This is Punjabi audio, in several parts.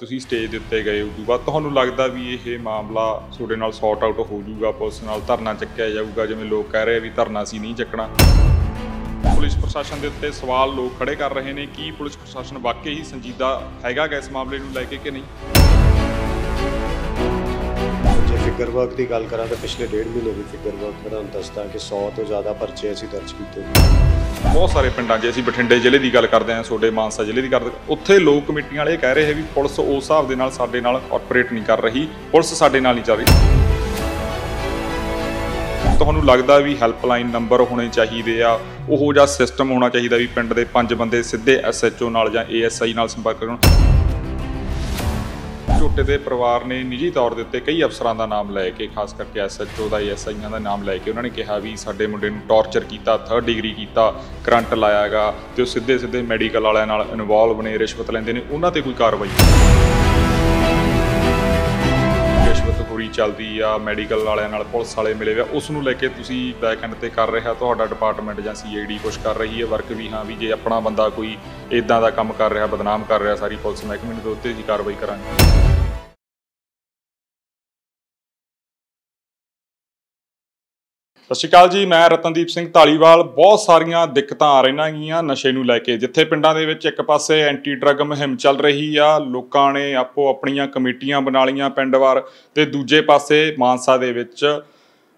ਤੁਸੀਂ ਸਟੇਜ ਦੇ ਉੱਤੇ ਗਏ ਉਦੋਂ ਬਾਅਦ ਤੁਹਾਨੂੰ ਲੱਗਦਾ ਵੀ ਇਹ ਮਾਮਲਾ ਤੁਹਾਡੇ ਨਾਲ ਸੌਟ ਆਊਟ ਹੋ ਜਾਊਗਾ ਪੁਲਿਸ ਨਾਲ ਧਰਨਾ ਚੱਕਿਆ ਜਾਊਗਾ ਜਿਵੇਂ ਲੋਕ ਕਹਿ ਰਹੇ ਵੀ ਧਰਨਾ ਸੀ ਨਹੀਂ ਚੱਕਣਾ ਪੁਲਿਸ ਪ੍ਰਸ਼ਾਸਨ ਦੇ ਉੱਤੇ ਸਵਾਲ ਲੋਕ ਖੜੇ ਕਰ ਰਹੇ ਨੇ ਕੀ ਪੁਲਿਸ ਪ੍ਰਸ਼ਾਸਨ ਵਾਕਈ ਹੀ ਸੰਜੀਦਾ ਹੈਗਾ ਇਸ ਮਾਮਲੇ ਨੂੰ ਲੈ ਕੇ ਕਿ ਨਹੀਂ ਫਿਗਰ ਵਰਕ ਦੀ ਗੱਲ ਕਰਾਂ ਤਾਂ ਪਿਛਲੇ ਡੇਢ ਮਹੀਨੇ ਦੀ ਫਿਗਰ ਵਰਕ ਮੈਂ ਤੁਹਾਨੂੰ ਦੱਸਦਾ ਕਿ 100 ਤੋਂ ਜ਼ਿਆਦਾ ਪਰਚੇ ਅਸੀਂ ਦਰਜ ਕੀਤੇ ਬਹੁਤ ਸਾਰੇ ਪਿੰਡਾਂ 'ਚ ਅਸੀਂ ਬਠਿੰਡੇ ਜ਼ਿਲ੍ਹੇ ਦੀ ਗੱਲ ਕਰਦੇ ਆਂ ਛੋਡੇ ਮਾਨਸਾ ਜ਼ਿਲ੍ਹੇ ਦੀ ਕਰਦੇ ਉੱਥੇ ਲੋਕ ਕਮੇਟੀਆਂ ਵਾਲੇ ਕਹਿ ਰਹੇ ਹੈ ਵੀ ਪੁਲਿਸ ਉਸ ਹਿਸਾਬ ਦੇ ਨਾਲ ਸਾਡੇ ਨਾਲ ਆਪਰੇਟ ਨਹੀਂ ਕਰ ਰਹੀ ਪੁਲਿਸ ਸਾਡੇ ਨਾਲ ਨਹੀਂ ਚੱਲ ਰਹੀ ਤੁਹਾਨੂੰ ਲੱਗਦਾ ਵੀ ਹੈਲਪਲਾਈਨ ਨੰਬਰ ਹੋਣੇ ਚਾਹੀਦੇ ਆ ਉਹੋ ਜਿਹਾ ਸਿਸਟਮ ਹੋਣਾ ਚਾਹੀਦਾ ਵੀ ਪਿੰਡ ਦੇ ਪੰਜ ਬੰਦੇ ਸਿੱਧੇ ਐਸਐਚਓ ਨਾਲ ਜਾਂ ਏਐਸਆਈ ਨਾਲ ਸੰਪਰਕ ਕਰਨ ਛੋਟੇ ਦੇ ਪਰਿਵਾਰ ਨੇ ਨਿੱਜੀ ਤੌਰ ਦੇ ਉੱਤੇ ਕਈ ਅਫਸਰਾਂ ਦਾ ਨਾਮ ਲੈ ਕੇ ਖਾਸ ਕਰਕੇ ਐਸਐਚਓ ਦਾ ਐਸਆਈਆਂ ਦਾ ਨਾਮ ਲੈ ਕੇ ਉਹਨਾਂ ਨੇ ਕਿਹਾ ਵੀ ਸਾਡੇ ਮੁੰਡੇ ਨੂੰ ਟੌਰਚਰ ਕੀਤਾ 3rd ਡਿਗਰੀ ਕੀਤਾ ਕਰੰਟ ਲਾਇਆਗਾ ਤੇ ਉਹ ਸਿੱਧੇ ਸਿੱਧੇ ਮੈਡੀਕਲ ਵਾਲਿਆਂ ਨਾਲ ਇਨਵੋਲਵ ਨੇ ਰਿਸ਼ਵਤ ਲੈਂਦੇ ਨੇ ਉਹਨਾਂ ਤੇ ਕੋਈ ਕਾਰਵਾਈ ਰਿਸ਼ਵਤਖੋਰੀ ਚੱਲਦੀ ਆ ਮੈਡੀਕਲ ਵਾਲਿਆਂ ਨਾਲ ਪੁਲਿਸ ਵਾਲੇ ਮਿਲੇ ਵਾ ਉਸ ਨੂੰ ਲੈ ਕੇ ਤੁਸੀਂ ਬੈਕ ਐਂਡ ਤੇ ਕਰ ਰਿਹਾ ਤੁਹਾਡਾ ਡਿਪਾਰਟਮੈਂਟ ਜਾਂ ਸੀਏਡੀ ਕੁਝ ਕਰ ਰਹੀ ਹੈ ਵਰਕ ਵੀ ਹਾਂ ਵੀ ਜੇ ਆਪਣਾ ਬੰਦਾ ਕੋਈ ਇਦਾਂ ਦਾ ਕੰਮ ਕਰ ਰਿਹਾ ਬਦਨਾਮ ਕਰ ਰਿਹਾ ਸਾਰੀ ਪੁਲਿਸ ਮਹਿਕਮੇ ਦੇ ਉੱਤੇ ਜੀ ਕਾਰਵਾਈ ਕਰਾਂਗੇ ਸਤਿ ਸ਼੍ਰੀ ਅਕਾਲ ਜੀ ਮੈਂ ਰਤਨਦੀਪ ਸਿੰਘ ਢਾਲੀਵਾਲ ਬਹੁਤ ਸਾਰੀਆਂ ਦਿੱਕਤਾਂ ਆ ਰਹੀਆਂ ਗਈਆਂ ਨਸ਼ੇ ਨੂੰ ਲੈ ਕੇ ਜਿੱਥੇ ਪਿੰਡਾਂ ਦੇ ਵਿੱਚ ਇੱਕ ਪਾਸੇ ਐਂਟੀ ਡਰੱਗ ਮੁਹਿੰਮ ਚੱਲ ਰਹੀ ਆ ਲੋਕਾਂ ਨੇ ਆਪੋ ਆਪਣੀਆਂ ਕਮੇਟੀਆਂ ਬਣਾ ਲੀਆਂ ਪਿੰਡਵਾਰ ਤੇ ਦੂਜੇ ਪਾਸੇ ਮਾਨਸਾ ਦੇ ਵਿੱਚ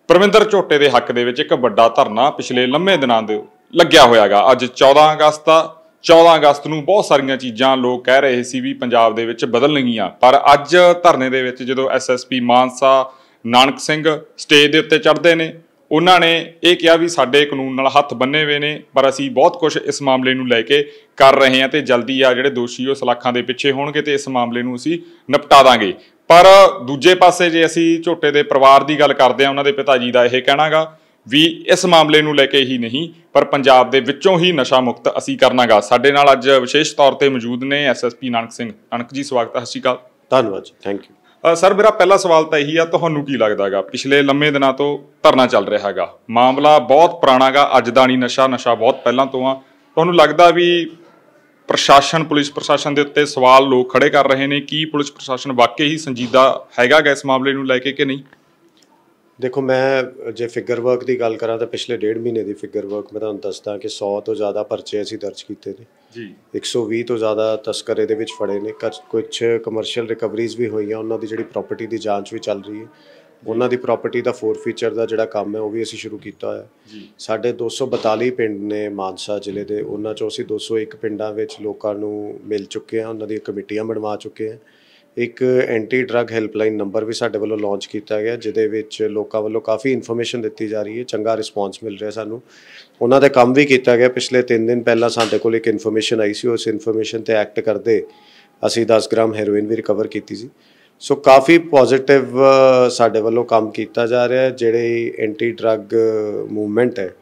ਪਰਵਿੰਦਰ ਝੋਟੇ ਦੇ ਹੱਕ ਦੇ ਵਿੱਚ ਇੱਕ ਵੱਡਾ ਧਰਨਾ ਪਿਛਲੇ ਲੰਮੇ ਦਿਨਾਂ ਦੇ ਲੱਗਿਆ ਹੋਇਆਗਾ ਅੱਜ 14 ਅਗਸਤ ਆ 14 ਅਗਸਤ ਨੂੰ ਬਹੁਤ ਸਾਰੀਆਂ ਚੀਜ਼ਾਂ ਲੋਕ ਕਹਿ ਰਹੇ ਸੀ ਵੀ ਪੰਜਾਬ ਦੇ ਵਿੱਚ ਬਦਲ ਬਦਲਣਗੀਆਂ ਪਰ ਅੱਜ ਧਰਨੇ ਦੇ ਵਿੱਚ ਜਦੋਂ ਐਸਐਸਪੀ ਮਾਨਸਾ ਨਾਨਕ ਸਿੰਘ ਸਟੇਜ ਦੇ ਉੱਤੇ ਚੜ੍ਹਦੇ ਨੇ ਉਹਨਾਂ ਨੇ ਇਹ ਕਿਹਾ ਵੀ ਸਾਡੇ ਕਾਨੂੰਨ ਨਾਲ ਹੱਥ ਬੰਨੇ ਹੋਏ ਨੇ ਪਰ ਅਸੀਂ ਬਹੁਤ ਕੁਝ ਇਸ ਮਾਮਲੇ ਨੂੰ ਲੈ ਕੇ ਕਰ ਰਹੇ ਹਾਂ ਤੇ ਜਲਦੀ ਆ ਜਿਹੜੇ ਦੋਸ਼ੀ ਉਹ ਸਲਾਖਾਂ ਦੇ ਪਿੱਛੇ ਹੋਣਗੇ ਤੇ ਇਸ ਮਾਮਲੇ ਨੂੰ ਅਸੀਂ ਨਿਪਟਾ ਦਾਂਗੇ ਪਰ ਦੂਜੇ ਪਾਸੇ ਜੇ ਅਸੀਂ ਝੋਟੇ ਦੇ ਪਰਿਵਾਰ ਦੀ ਗੱਲ ਕਰਦੇ ਆ ਉਹਨਾਂ ਦੇ ਪਿਤਾ ਜੀ ਦਾ ਇਹ ਕਹਿਣਾਗਾ ਵੀ ਇਸ ਮਾਮਲੇ ਨੂੰ ਲੈ ਕੇ ਹੀ ਨਹੀਂ ਪਰ ਪੰਜਾਬ ਦੇ ਵਿੱਚੋਂ ਹੀ ਨਸ਼ਾ ਮੁਕਤ ਅਸੀਂ ਕਰਨਾਗਾ ਸਾਡੇ ਨਾਲ ਅੱਜ ਵਿਸ਼ੇਸ਼ ਤੌਰ ਤੇ ਮੌਜੂਦ ਨੇ ਐਸਐਸਪੀ ਨਾਨਕ ਸਿੰਘ ਅਣਕ ਜੀ ਸਵਾਗਤ ਹੈ ਸਤਿ ਸ਼੍ਰੀ ਅਕਾਲ ਧੰਨਵਾਦ ਜੀ ਥੈਂਕ ਯੂ ਸਰ ਮੇਰਾ ਪਹਿਲਾ ਸਵਾਲ ਤਾਂ ਇਹੀ ਆ ਤੁਹਾਨੂੰ ਕੀ ਲੱਗਦਾਗਾ ਪਿਛਲੇ ਲੰਮੇ ਦਿਨਾਂ ਤੋਂ ਧਰਨਾ ਚੱਲ ਰਿਹਾ ਹੈਗਾ ਮਾਮਲਾ ਬਹੁਤ ਪੁਰਾਣਾਗਾ ਅੱਜ ਦਾ ਨਹੀਂ ਨਸ਼ਾ ਨਸ਼ਾ ਬਹੁਤ ਪਹਿਲਾਂ ਤੋਂ ਆ ਤੁਹਾਨੂੰ ਲੱਗਦਾ ਵੀ ਪ੍ਰਸ਼ਾਸਨ ਪੁਲਿਸ ਪ੍ਰਸ਼ਾਸਨ ਦੇ ਉੱਤੇ ਸਵਾਲ ਲੋਕ ਖੜੇ ਕਰ ਰਹੇ ਨੇ ਕੀ ਪੁਲਿਸ ਪ੍ਰਸ਼ਾਸਨ ਵਾਕਈ ਹੀ ਸੰਜੀਦਾ ਹੈਗਾ ਇਸ ਮਾਮਲੇ ਨੂੰ ਲੈ ਕੇ ਕਿ ਨਹੀਂ ਦੇਖੋ ਮੈਂ ਜੇ ਫਿਗਰ ਵਰਕ ਦੀ ਗੱਲ ਕਰਾਂ ਤਾਂ ਪਿਛਲੇ ਡੇਢ ਮਹੀਨੇ ਦੀ ਫਿਗਰ ਵਰਕ ਮੈਂ ਤੁਹਾਨੂੰ ਦੱਸਦਾ ਕਿ 100 ਤੋਂ ਜ਼ਿਆਦਾ ਪਰਚੇ ਅਸੀਂ ਦਰਜ ਕੀਤੇ ਨੇ ਜੀ 120 ਤੋਂ ਜ਼ਿਆਦਾ ਤਸਕਰੇ ਦੇ ਵਿੱਚ ਫੜੇ ਨੇ ਕੁਝ ਕਮਰਸ਼ੀਅਲ ਰਿਕਵਰੀਜ਼ ਵੀ ਹੋਈਆਂ ਉਹਨਾਂ ਦੀ ਜਿਹੜੀ ਪ੍ਰਾਪਰਟੀ ਦੀ ਜਾਂਚ ਵੀ ਚੱਲ ਰਹੀ ਹੈ ਉਹਨਾਂ ਦੀ ਪ੍ਰਾਪਰਟੀ ਦਾ ਫੋਰ ਫੀਚਰ ਦਾ ਜਿਹੜਾ ਕੰਮ ਹੈ ਉਹ ਵੀ ਅਸੀਂ ਸ਼ੁਰੂ ਕੀਤਾ ਹੋਇਆ ਜੀ ਸਾਡੇ 242 ਪਿੰਡ ਨੇ ਮਾਨਸਾ ਜ਼ਿਲ੍ਹੇ ਦੇ ਉਹਨਾਂ ਚੋਂ ਅਸੀਂ 201 ਪਿੰਡਾਂ ਵਿੱਚ ਲੋਕਾਂ ਨੂੰ ਮਿਲ ਚੁੱਕੇ ਆ ਉਹਨਾਂ ਦੀਆਂ ਕਮੇਟੀਆਂ ਬਣਵਾ ਚੁੱਕੇ ਆ ਇੱਕ ਐਂਟੀ ਡਰੱਗ ਹੈਲਪਲਾਈਨ ਨੰਬਰ ਵੀ ਸਾਡੇ ਵੱਲੋਂ ਲਾਂਚ ਕੀਤਾ ਗਿਆ ਜਿਹਦੇ ਵਿੱਚ ਲੋਕਾਂ ਵੱਲੋਂ ਕਾਫੀ ਇਨਫੋਰਮੇਸ਼ਨ ਦਿੱਤੀ ਜਾ ਰਹੀ ਹੈ ਚੰਗਾ ਰਿਸਪੌਂਸ ਮਿਲ ਰਿਹਾ ਸਾਨੂੰ ਉਹਨਾਂ ਦੇ ਕੰਮ ਵੀ ਕੀਤਾ ਗਿਆ ਪਿਛਲੇ 3 ਦਿਨ ਪਹਿਲਾਂ ਸਾਡੇ ਕੋਲ ਇੱਕ ਇਨਫੋਰਮੇਸ਼ਨ ਆਈ ਸੀ ਉਸ ਇਨਫੋਰਮੇਸ਼ਨ ਤੇ ਐਕਟ ਕਰਦੇ ਅਸੀਂ 10 ਗ੍ਰਾਮ ਹੈਰੋਇਨ ਵੀ ਰਿਕਵਰ ਕੀਤੀ ਸੀ ਸੋ ਕਾਫੀ ਪੋਜ਼ਿਟਿਵ ਸਾਡੇ ਵੱਲੋਂ ਕੰਮ ਕੀਤਾ ਜਾ ਰਿਹਾ ਹੈ ਜਿਹੜੇ ਐਂਟੀ ਡਰੱਗ ਮੂਵਮੈਂਟ ਹੈ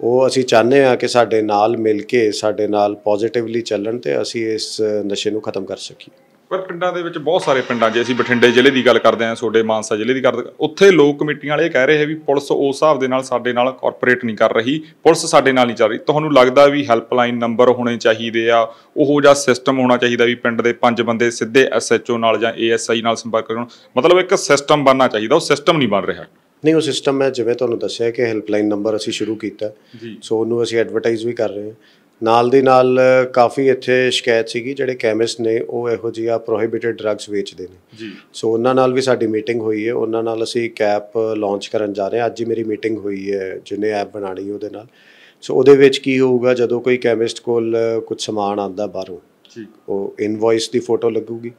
ਉਹ ਅਸੀਂ ਚਾਹੁੰਦੇ ਹਾਂ ਕਿ ਸਾਡੇ ਨਾਲ ਮਿਲ ਕੇ ਸਾਡੇ ਨਾਲ ਪੋਜ਼ਿਟਿਵਲੀ ਚੱਲਣ ਤੇ ਅਸੀਂ ਇਸ ਨਸ਼ੇ ਨੂੰ ਖਤਮ ਕਰ ਸਕੀਏ ਪਰ ਪਿੰਡਾਂ ਦੇ ਵਿੱਚ ਬਹੁਤ ਸਾਰੇ ਪਿੰਡਾਂ ਜੇ ਅਸੀਂ ਬਠਿੰਡੇ ਜ਼ਿਲ੍ਹੇ ਦੀ ਗੱਲ ਕਰਦੇ ਹਾਂ ਛੋਡੇ ਮਾਨਸਾ ਜ਼ਿਲ੍ਹੇ ਦੀ ਕਰਦੇ ਉੱਥੇ ਲੋਕ ਕਮੇਟੀਆਂ ਵਾਲੇ ਕਹਿ ਰਹੇ ਹੈ ਵੀ ਪੁਲਿਸ ਉਸ ਹਿਸਾਬ ਦੇ ਨਾਲ ਸਾਡੇ ਨਾਲ ਕਾਰਪੋਰੇਟ ਨਹੀਂ ਕਰ ਰਹੀ ਪੁਲਿਸ ਸਾਡੇ ਨਾਲ ਨਹੀਂ ਚੱਲ ਰਹੀ ਤੁਹਾਨੂੰ ਲੱਗਦਾ ਵੀ ਹੈਲਪਲਾਈਨ ਨੰਬਰ ਹੋਣੇ ਚਾਹੀਦੇ ਆ ਉਹੋ ਜਿਹਾ ਸਿਸਟਮ ਹੋਣਾ ਚਾਹੀਦਾ ਵੀ ਪਿੰਡ ਦੇ ਪੰਜ ਬੰਦੇ ਸਿੱਧੇ ਐਸਐਚਓ ਨਾਲ ਜਾਂ ਏਐਸਆਈ ਨਾਲ ਸੰਪਰਕ ਕਰਨ ਮਤਲਬ ਇੱਕ ਸਿਸਟਮ ਬਣਨਾ ਚਾਹੀਦਾ ਉਹ ਸਿਸਟਮ ਨਹੀਂ ਬਣ ਰਿਹਾ ਨਹੀਂ ਉਹ ਸਿਸਟਮ ਹੈ ਜਿਵੇਂ ਤੁਹਾਨੂੰ ਦੱਸਿਆ ਕਿ ਹੈਲਪਲਾਈਨ ਨੰਬਰ ਅਸੀਂ ਸ਼ੁਰੂ ਕੀਤਾ ਸੋ ਉਹਨੂੰ ਅਸੀਂ ਐਡਵਰਟਾਈਜ਼ ਵੀ ਕਰ ਰਹੇ ਹਾਂ ਨਾਲ ਦੀ ਨਾਲ ਕਾਫੀ ਇੱਥੇ ਸ਼ਿਕਾਇਤ ਸੀਗੀ ਜਿਹੜੇ ਕੈਮਿਸਟ ਨੇ ਉਹ ਇਹੋ ਜਿਹਾ ਪ੍ਰੋਹਿਬਿਟਡ ਡਰੱਗਸ ਵੇਚਦੇ ਨੇ ਜੀ ਸੋ ਉਹਨਾਂ ਨਾਲ ਵੀ ਸਾਡੀ ਮੀਟਿੰਗ ਹੋਈ ਹੈ ਉਹਨਾਂ ਨਾਲ ਅਸੀਂ ਕੈਪ ਲਾਂਚ ਕਰਨ ਜਾ ਰਹੇ ਹਾਂ ਅੱਜ ਹੀ ਮੇਰੀ ਮੀਟਿੰਗ ਹੋਈ ਹੈ ਜਿਹਨੇ ਐਪ ਬਣਾਣੀ ਉਹਦੇ ਨਾਲ ਸੋ ਉਹਦੇ ਵਿੱਚ ਕੀ ਹੋਊਗਾ ਜਦੋਂ ਕੋਈ ਕੈਮਿਸਟ ਕੋਲ ਕੁਝ ਸਮਾਨ ਆਂਦਾ ਬਾਹਰੋਂ ਠੀਕ ਉਹ ਇਨਵੌਇਸ ਦੀ ਫੋਟੋ ਲੱਗੂਗੀ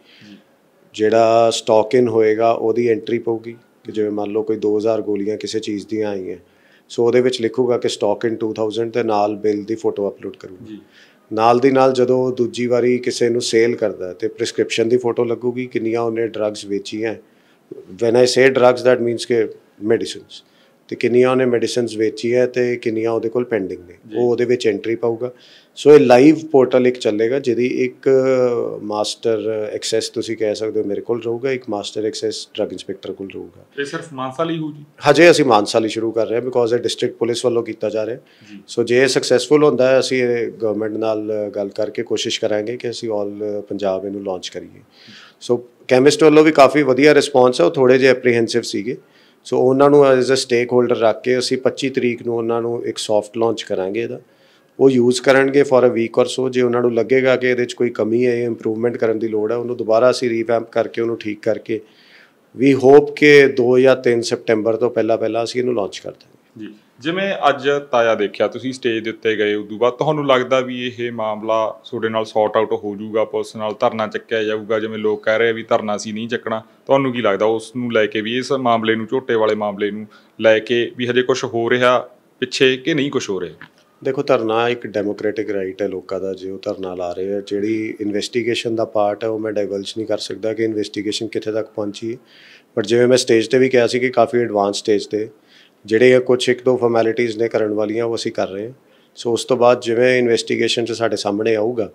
ਜਿਹੜਾ ਸਟਾਕ ਇਨ ਹੋਏਗਾ ਉਹਦੀ ਐਂਟਰੀ ਪਊਗੀ ਕਿ ਜਿਵੇਂ ਮੰਨ ਲਓ ਕੋਈ 2000 ਗੋਲੀਆਂ ਕਿਸੇ ਚੀਜ਼ ਦੀਆਂ ਆਈਆਂ ਸੋ ਉਹਦੇ ਵਿੱਚ ਲਿਖੂਗਾ ਕਿ ਸਟਾਕ ਇਨ 2000 ਤੇ ਨਾਲ ਬਿੱਲ ਦੀ ਫੋਟੋ ਅਪਲੋਡ ਕਰੂਗਾ ਜੀ ਨਾਲ ਦੀ ਨਾਲ ਜਦੋਂ ਦੂਜੀ ਵਾਰੀ ਕਿਸੇ ਨੂੰ ਸੇਲ ਕਰਦਾ ਤੇ ਪ੍ਰੈਸਕ੍ਰਿਪਸ਼ਨ ਦੀ ਫੋਟੋ ਲੱਗੂਗੀ ਕਿੰਨੀਆਂ ਉਹਨੇ ਡਰੱਗਸ ਵੇਚੀਆਂ when I say drugs that means ਕਿ ਮੈਡੀਸਿਨਸ ਤੇ ਕਿੰਨੀਆਂ ਉਹਨੇ ਮੈਡੀਸਿਨਸ ਵੇਚੀ ਹੈ ਤੇ ਕਿੰਨੀਆਂ ਉਹਦੇ ਕੋਲ ਪੈਂਡਿੰਗ ਨੇ ਉਹ ਉਹਦੇ ਵਿੱਚ ਐਂਟਰੀ ਪਾਊਗਾ ਸੋ ਇਹ ਲਾਈਵ ਪੋਰਟਲ ਇੱਕ ਚੱਲੇਗਾ ਜਿਹਦੀ ਇੱਕ ਮਾਸਟਰ ਐਕਸੈਸ ਤੁਸੀਂ ਕਹਿ ਸਕਦੇ ਹੋ ਮੇਰੇ ਕੋਲ ਰਹੂਗਾ ਇੱਕ ਮਾਸਟਰ ਐਕਸੈਸ ਡਰਗ ਇਨਸਪੈਕਟਰ ਕੋਲ ਰਹੂਗਾ ਇਹ ਸਿਰਫ ਮਾਨਸਾ ਲਈ ਹੋਊ ਜੀ ਹਜੇ ਅਸੀਂ ਮਾਨਸਾ ਲਈ ਸ਼ੁਰੂ ਕਰ ਰਹੇ ਹਾਂ ਬਿਕੋਜ਼ ਇਹ ਡਿਸਟ੍ਰਿਕਟ ਪੁਲਿਸ ਵੱਲੋਂ ਕੀਤਾ ਜਾ ਰਿਹਾ ਸੋ ਜੇ ਸਕਸੈਸਫੁਲ ਹੁੰਦਾ ਹੈ ਅਸੀਂ ਗਵਰਨਮੈਂਟ ਨਾਲ ਗੱਲ ਕਰਕੇ ਕੋਸ਼ਿਸ਼ ਕਰਾਂਗੇ ਕਿ ਅਸੀਂ ਆਲ ਪੰਜਾਬ ਇਹਨੂੰ ਲਾਂਚ ਕਰੀਏ ਸੋ ਕੈਮਿਸਟ ਵੱਲੋਂ ਵੀ ਕਾਫੀ ਵਧੀਆ ਰਿਸਪੌਂਸ ਹੈ ਉਹ ਥੋੜੇ ਜਿਹਾ ਐਪਰੀਹੈਂਸਿਵ ਸੀਗੇ ਸੋ ਉਹਨਾਂ ਨੂੰ ਐਜ਼ ਅ ਸਟੇਕ ਹੋਲਡਰ ਰੱਖ ਕੇ ਅਸੀਂ 25 ਤਰੀਕ ਨੂੰ ਉਹਨਾਂ ਨੂੰ ਇੱਕ ਸੌਫਟ ਲਾਂਚ ਕਰਾਂਗੇ ਇਹਦਾ ਉਹ ਯੂਜ਼ ਕਰਨਗੇ for a week or so ਜੇ ਉਹਨਾਂ ਨੂੰ ਲੱਗੇਗਾ ਕਿ ਇਹਦੇ ਵਿੱਚ ਕੋਈ ਕਮੀ ਹੈ ਇੰਪਰੂਵਮੈਂਟ ਕਰਨ ਦੀ ਲੋੜ ਹੈ ਉਹਨੂੰ ਦੁਬਾਰਾ ਅਸੀਂ ਰੀਵੈਂਪ ਕਰਕੇ ਉਹਨੂੰ ਠੀਕ ਕਰਕੇ ਵੀ ਹੋਪ ਕਿ 2 ਜਾਂ 3 ਸਪਟੈਂਬਰ ਤੋਂ ਪਹਿਲਾਂ ਪਹਿਲਾਂ ਅਸੀਂ ਇਹਨੂੰ ਲਾਂਚ ਕਰ ਦਾਂਗੇ ਜੀ ਜਿਵੇਂ ਅੱਜ ਤਾਇਆ ਦੇਖਿਆ ਤੁਸੀਂ ਸਟੇਜ ਦੇ ਉੱਤੇ ਗਏ ਉਦੋਂ ਬਾਅਦ ਤੁਹਾਨੂੰ ਲੱਗਦਾ ਵੀ ਇਹ ਮਾਮਲਾ ਤੁਹਾਡੇ ਨਾਲ ਸੌਟ ਆਊਟ ਹੋ ਜਾਊਗਾ ਪੁਲਿਸ ਨਾਲ ਧਰਨਾ ਚੱਕਿਆ ਜਾਊਗਾ ਜਿਵੇਂ ਲੋਕ ਕਹਿ ਰਹੇ ਵੀ ਧਰਨਾ ਸੀ ਨਹੀਂ ਚੱਕਣਾ ਤੁਹਾਨੂੰ ਕੀ ਲੱਗਦਾ ਉਸ ਨੂੰ ਲੈ ਕੇ ਵੀ ਇਸ ਮਾਮਲੇ ਨੂੰ ਝੋਟੇ ਵਾਲੇ ਮਾਮਲੇ ਨੂੰ ਲੈ ਕੇ ਵੀ ਹਜੇ ਕੁਝ ਹੋ ਰਿਹਾ ਪਿੱਛੇ ਕਿ ਨਹੀਂ ਕੁਝ ਹੋ ਰਿਹਾ ਦੇਖੋ ਧਰਨਾ ਇੱਕ ਡੈਮੋਕ੍ਰੈਟਿਕ ਰਾਈਟ ਹੈ ਲੋਕਾਂ ਦਾ ਜੇ ਉਹ ਧਰਨਾ ਲਾ ਰਹੇ ਆ ਜਿਹੜੀ ਇਨਵੈਸਟੀਗੇਸ਼ਨ ਦਾ ਪਾਰਟ ਹੈ ਉਹ ਮੈਂ ਡਾਈਵਲਜ ਨਹੀਂ ਕਰ ਸਕਦਾ ਕਿ ਇਨਵੈਸਟੀਗੇਸ਼ਨ ਕਿੱਥੇ ਤੱਕ ਪਹੁੰਚੀ ਹੈ ਬਟ ਜਿਵੇਂ ਮੈਂ ਸਟੇਜ ਤੇ ਵੀ ਕਿਹਾ ਸੀ ਕਿ ਕਾਫੀ ਐਡਵਾਂਸ ਸਟੇਜ ਤੇ ਜਿਹੜੇ ਕੁਝ ਇੱਕ ਦੋ ਫਾਰਮੈਲਿਟੀਆਂ ਨੇ ਕਰਨ ਵਾਲੀਆਂ ਉਹ ਅਸੀਂ ਕਰ ਰਹੇ ਹਾਂ ਸੋ ਉਸ ਤੋਂ ਬਾਅਦ ਜਿਵੇਂ ਇਨਵੈਸਟੀਗੇਸ਼ਨ 'ਚ ਸਾਡੇ ਸਾਹਮਣੇ ਆਊਗਾ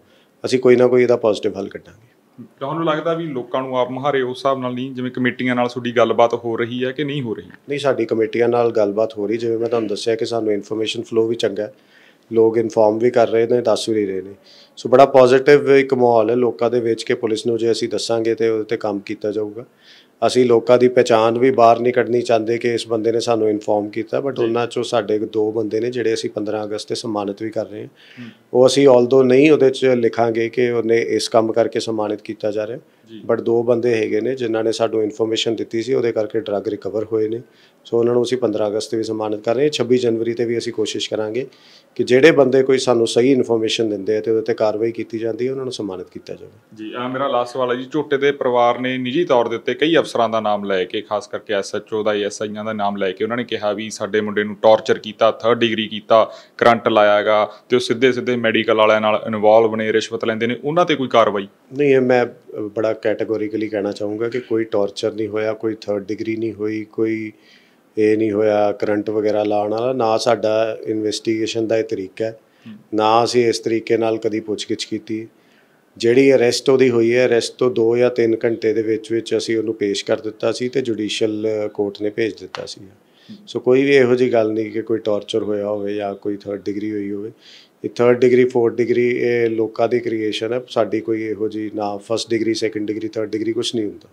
ਅਸੀਂ ਕੋਈ ਨਾ ਕੋਈ ਇਹਦਾ ਪੋਜ਼ਿਟਿਵ ਹੱਲ ਕੱਢਾਂਗੇ ਤੁਹਾਨੂੰ ਲੱਗਦਾ ਵੀ ਲੋਕਾਂ ਨੂੰ ਆਪ ਮਹਾਰੇ ਉਸ ਹਿਸਾਬ ਨਾਲ ਨਹੀਂ ਜਿਵੇਂ ਕਮੇਟੀਆਂ ਨਾਲ ਤੁਹਾਡੀ ਗੱਲਬਾਤ ਹੋ ਰਹੀ ਹੈ ਕਿ ਨਹੀਂ ਹੋ ਰਹੀ ਨਹੀਂ ਸਾਡੀ ਕਮੇਟੀਆਂ ਨਾਲ ਗੱਲਬਾਤ ਹੋ ਰਹੀ ਜਿਵੇਂ ਮੈਂ ਤੁਹਾਨੂੰ ਦੱਸਿਆ ਕਿ ਸਾਨੂੰ ਇਨਫੋਰਮੇਸ਼ਨ ਫਲੋ ਵੀ ਚੰਗਾ ਹੈ ਲੋਕ ਇਨਫੋਰਮ ਵੀ ਕਰ ਰਹੇ ਨੇ ਦੱਸ ਵੀ ਰਹੇ ਨੇ ਸੋ ਬੜਾ ਪੋਜ਼ਿਟਿਵ ਇੱਕ ਮਾਹੌਲ ਹੈ ਲੋਕਾਂ ਦੇ ਵਿੱਚ ਕਿ ਪੁਲਿਸ ਨੂੰ ਜੇ ਅਸੀਂ ਦੱਸਾਂਗੇ ਤੇ ਉਹਦੇ ਤੇ ਕੰਮ ਕੀਤਾ ਜਾਊਗਾ ਅਸੀਂ ਲੋਕਾਂ ਦੀ ਪਛਾਣ ਵੀ ਬਾਹਰ ਨਹੀਂ ਕੱਢਣੀ ਚਾਹੁੰਦੇ ਕਿ ਇਸ ਬੰਦੇ ਨੇ ਸਾਨੂੰ ਇਨਫੋਰਮ ਕੀਤਾ ਬਟ ਉਹਨਾਂ ਚੋਂ ਸਾਡੇ ਦੋ ਬੰਦੇ ਨੇ ਜਿਹੜੇ ਅਸੀਂ 15 ਅਗਸਤ ਤੇ ਸਨਮਾਨਿਤ ਵੀ ਕਰ ਰਹੇ ਹਾਂ ਉਹ ਅਸੀਂ ਆਲਦੋ ਨਹੀਂ ਉਹਦੇ 'ਚ ਲਿਖਾਂਗੇ ਕਿ ਉਹਨੇ ਇਸ ਕੰਮ ਕਰਕੇ ਸਨਮਾਨਿਤ ਕੀਤਾ ਜਾ ਰਿਹਾ ਬਟ ਦੋ ਬੰਦੇ ਹੈਗੇ ਨੇ ਜਿਨ੍ਹਾਂ ਨੇ ਸਾਨੂੰ ਇਨਫੋਰਮੇਸ਼ਨ ਦਿੱਤੀ ਸੀ ਉਹਦੇ ਕਰਕੇ ਡਰੱਗ ਰਿਕਵਰ ਹੋਏ ਨੇ ਸੋ ਉਹਨਾਂ ਨੂੰ ਅਸੀਂ 15 ਅਗਸਤ ਤੇ ਵੀ ਸਨਮਾਨਿਤ ਕਰ ਰਹੇ ਹਾਂ 26 ਜਨਵਰੀ ਤੇ ਵੀ ਅਸੀਂ ਕੋਸ਼ਿਸ਼ ਕਰਾਂਗੇ ਕਿ ਜਿਹੜੇ ਬੰਦੇ ਕੋਈ ਸਾਨੂੰ ਸਹੀ ਇਨਫੋਰਮੇਸ਼ਨ ਦਿੰਦੇ ਆ ਤੇ ਉਹਦੇ ਤੇ ਕਾਰਵਾਈ ਕੀਤੀ ਜਾਂਦੀ ਹੈ ਉਹਨਾਂ ਨੂੰ ਸਨਮਾਨਿਤ ਕੀਤਾ ਜਾਵੇ ਜੀ ਆ ਮੇਰਾ ਲਾਸਟ ਸਵਾਲ ਹੈ ਜੀ ਝੋਟੇ ਦੇ ਪਰਿਵਾਰ ਨੇ ਨਿੱਜੀ ਤੌਰ ਦੇ ਉੱਤੇ ਕਈ ਅਫਸਰਾਂ ਦਾ ਨਾਮ ਲੈ ਕੇ ਖਾਸ ਕਰਕੇ ਐਸਐਚਓ ਦਾ ਐਸਆਈਆਂ ਦਾ ਨਾਮ ਲੈ ਕੇ ਉਹਨਾਂ ਨੇ ਕਿਹਾ ਵੀ ਸਾਡੇ ਮੁੰਡੇ ਨੂੰ ਟੌਰਚਰ ਕੀਤਾ 3rd ਡਿਗਰੀ ਕੀਤਾ ਕਰੰਟ ਲਾਇਆਗਾ ਤੇ ਉਹ ਸਿੱਧੇ ਸਿੱਧੇ ਮੈਡੀਕਲ ਵਾਲਿਆਂ ਨਾਲ ਇਨਵੋਲਵ ਨੇ ਰਿਸ਼ਵਤ ਲੈਂਦੇ ਨੇ ਉਹਨਾਂ ਤੇ ਕੋਈ ਕਾਰਵਾਈ ਨਹੀਂ ਮੈਂ ਬੜਾ ਕੈਟਾਗੋਰੀਕਲੀ ਕਹਿਣਾ ਚਾਹੂੰਗਾ ਕਿ ਕੋਈ ਟੌਰਚਰ ਨਹੀਂ ਹੋਇਆ ਕੋਈ 3rd ਡਿਗਰੀ ਨਹੀਂ ਹੋਈ ਕੋਈ ਇਹ ਨਹੀਂ ਹੋਇਆ ਕਰੰਟ ਵਗੈਰਾ ਲਾਉਣ ਵਾਲਾ ਨਾ ਸਾਡਾ ਇਨਵੈਸਟੀਗੇਸ਼ਨ ਦਾ ਇਹ ਤਰੀਕਾ ਹੈ ਨਾ ਅਸੀਂ ਇਸ ਤਰੀਕੇ ਨਾਲ ਕਦੀ ਪੁੱਛਗਿੱਛ ਕੀਤੀ ਜਿਹੜੀ ਅਰੈਸਟ ਉਹਦੀ ਹੋਈ ਹੈ ਅਰੈਸਟ ਤੋਂ 2 ਜਾਂ 3 ਘੰਟੇ ਦੇ ਵਿੱਚ ਵਿੱਚ ਅਸੀਂ ਉਹਨੂੰ ਪੇਸ਼ ਕਰ ਦਿੱਤਾ ਸੀ ਤੇ ਜੁਡੀਸ਼ੀਅਲ ਕੋਰਟ ਨੇ ਭੇਜ ਦਿੱਤਾ ਸੀ ਸੋ ਕੋਈ ਵੀ ਇਹੋ ਜੀ ਗੱਲ ਨਹੀਂ ਕਿ ਕੋਈ ਟੌਰਚਰ ਹੋਇਆ ਹੋਵੇ ਜਾਂ ਕੋਈ 3rd ਡਿਗਰੀ ਹੋਈ ਹੋਵੇ ਇਹ 3rd ਡਿਗਰੀ 4th ਡਿਗਰੀ ਇਹ ਲੋਕਾਂ ਦੀ ਕ੍ਰੀਏਸ਼ਨ ਹੈ ਸਾਡੀ ਕੋਈ ਇਹੋ ਜੀ ਨਾ 1st degree 2nd degree 3rd degree ਕੁਝ ਨਹੀਂ ਹੁੰਦਾ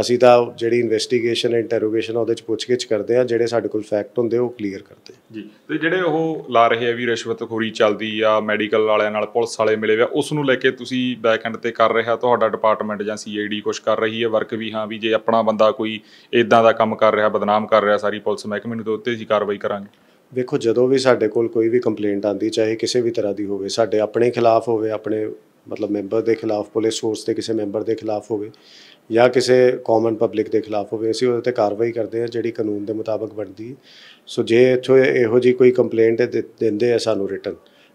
ਅਸੀਂ ਤਾਂ ਜਿਹੜੀ ਇਨਵੈਸਟੀਗੇਸ਼ਨ ਇੰਟਰੋਗੇਸ਼ਨ ਉਹਦੇ ਚ ਪੁੱਛਗਿੱਛ ਕਰਦੇ ਆ ਜਿਹੜੇ ਸਾਡੇ ਕੋਲ ਫੈਕਟ ਹੁੰਦੇ ਉਹ ਕਲੀਅਰ ਕਰਦੇ ਜੀ ਤੇ ਜਿਹੜੇ ਉਹ ਲਾ ਰਹੇ ਆ ਵੀ ਰਿਸ਼ਵਤਖੋਰੀ ਚੱਲਦੀ ਆ ਮੈਡੀਕਲ ਵਾਲਿਆਂ ਨਾਲ ਪੁਲਿਸ ਵਾਲੇ ਮਿਲੇ ਆ ਉਸ ਨੂੰ ਲੈ ਕੇ ਤੁਸੀਂ ਬੈਕ ਐਂਡ ਤੇ ਕਰ ਰਿਹਾ ਤੁਹਾਡਾ ਡਿਪਾਰਟਮੈਂਟ ਜਾਂ ਸੀਆਈਡੀ ਕੁਝ ਕਰ ਰਹੀ ਹੈ ਵਰਕ ਵੀ ਹਾਂ ਵੀ ਜੇ ਆਪਣਾ ਬੰਦਾ ਕੋਈ ਇਦਾਂ ਦਾ ਕੰਮ ਕਰ ਰਿਹਾ ਬਦਨਾਮ ਕਰ ਰਿਹਾ ਸਾਰੀ ਪੁਲਿਸ ਮਹਿਕਮੇ ਨੂੰ ਤੇ ਉੱਤੇ ਅਸੀਂ ਕਾਰਵਾਈ ਕਰਾਂਗੇ ਵੇਖੋ ਜਦੋਂ ਵੀ ਸਾਡੇ ਕੋਲ ਕੋਈ ਵੀ ਕੰਪਲੇਂਟ ਆਂਦੀ ਚਾਹੇ ਕਿਸੇ ਵੀ ਤਰ੍ਹਾਂ ਦੀ ਹੋਵੇ ਸਾਡੇ ਆਪਣੇ ਖਿਲਾਫ ਹੋਵੇ ਆਪਣੇ ਮਤਲਬ ਮੈਂਬਰ ਦੇ ਖਿਲਾਫ ਪੁਲਿਸ ਫੋਰਸ ਦੇ ਕਿਸੇ ਮੈਂਬਰ ਦੇ ਖਿਲਾਫ ਹੋਵੇ ਜਾਂ ਕਿਸੇ ਕਾਮਨ ਪਬਲਿਕ ਦੇ ਖਿਲਾਫ ਹੋਵੇ ਅਸੀਂ ਉਹਦੇ ਤੇ ਕਾਰਵਾਈ ਕਰਦੇ ਹਾਂ ਜਿਹੜੀ ਕਾਨੂੰਨ ਦੇ ਮੁਤਾਬਕ ਬਣਦੀ ਸੋ ਜੇ ਇੱਥੋਂ ਇਹੋ ਜੀ ਕੋਈ ਕੰਪਲੇਂਟ ਦਿੰਦੇ ਆ ਸਾਨੂੰ ਰਿਟਰਨ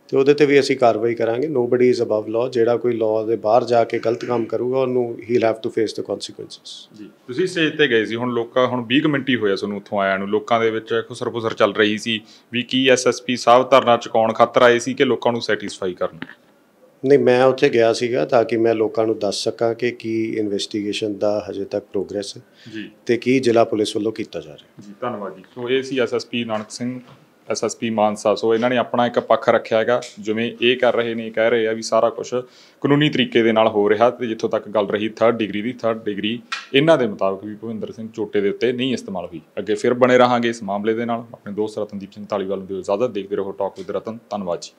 ਤੇ ਉਹਦੇ ਤੇ ਵੀ ਅਸੀਂ ਕਾਰਵਾਈ ਕਰਾਂਗੇ ਨੋਬਡੀ ਇਜ਼ ਅਬਵ ਲਾਅ ਜਿਹੜਾ ਕੋਈ ਲਾਅ ਦੇ ਬਾਹਰ ਜਾ ਕੇ ਗਲਤ ਕੰਮ ਕਰੂਗਾ ਉਹਨੂੰ ਹੀ have to face the consequences ਜੀ ਤੁਸੀਂ ਸਟੇਜ ਤੇ ਗਏ ਸੀ ਹੁਣ ਲੋਕਾਂ ਹੁਣ 20 ਮਿੰਟ ਹੀ ਹੋਇਆ ਤੁਹਾਨੂੰ ਉੱਥੋਂ ਆਇਆ ਨੂੰ ਲੋਕਾਂ ਦੇ ਵਿੱਚ ਖੁਸਰਪੁਸਰ ਚੱਲ ਰਹੀ ਸੀ ਵੀ ਕੀ ਐਸਐਸਪੀ ਸਾਹਿਬ ਧਰਨਾ ਚਕਾਉਣ ਖਾਤਰ ਆਏ ਸੀ ਕਿ ਲੋਕਾਂ ਨੂੰ ਸੈਟੀਸਫਾਈ ਕਰਨ ਨਹੀਂ ਮੈਂ ਉੱਥੇ ਗਿਆ ਸੀਗਾ ਤਾਂ ਕਿ ਮੈਂ ਲੋਕਾਂ ਨੂੰ ਦੱਸ ਸਕਾਂ ਕਿ ਕੀ ਇਨਵੈਸਟੀਗੇਸ਼ਨ ਦਾ ਹਜੇ ਤੱਕ ਪ੍ਰੋਗਰੈਸ ਹੈ ਜੀ ਤੇ ਕੀ ਜ਼ਿਲ੍ਹਾ ਪੁਲਿਸ ਵੱਲੋਂ ਕੀਤਾ ਜਾ ਰਿਹਾ ਜੀ ਧੰਨਵਾਦ ਜੀ ਸੋ ਇਹ ਸੀ SSP Nanak Singh SSP Mansa so ਇਹਨਾਂ ਨੇ ਆਪਣਾ ਇੱਕ ਪੱਖ ਰੱਖਿਆ ਹੈਗਾ ਜਿਵੇਂ ਇਹ ਕਰ ਰਹੇ ਨੇ ਕਹਿ ਰਹੇ ਆ ਵੀ ਸਾਰਾ ਕੁਝ ਕਾਨੂੰਨੀ ਤਰੀਕੇ ਦੇ ਨਾਲ ਹੋ ਰਿਹਾ ਤੇ ਜਿੱਥੋਂ ਤੱਕ ਗੱਲ ਰਹੀ 3rd ਡਿਗਰੀ ਦੀ 3rd ਡਿਗਰੀ ਇਹਨਾਂ ਦੇ ਮੁਤਾਬਕ ਵੀ ਭਵਿੰਦਰ ਸਿੰਘ ਚੋਟੇ ਦੇ ਉੱਤੇ ਨਹੀਂ ਇਸਤੇਮਾਲ ਹੋਈ ਅੱਗੇ ਫਿਰ ਬਣੇ ਰਹਾਂਗੇ ਇਸ ਮਾਮਲੇ ਦੇ ਨਾਲ ਆਪਣੇ ਦੋਸਤ ਰਤਨਦੀਪ ਸਿੰਘ ਤਾਲੀਵਾਲ ਨੂੰ ਦਿਓ ਦੇਖਦੇ ਰਹੋ ਟਾਕ ਵਿਦ ਰਤਨ ਧੰਨਵਾਦ ਜੀ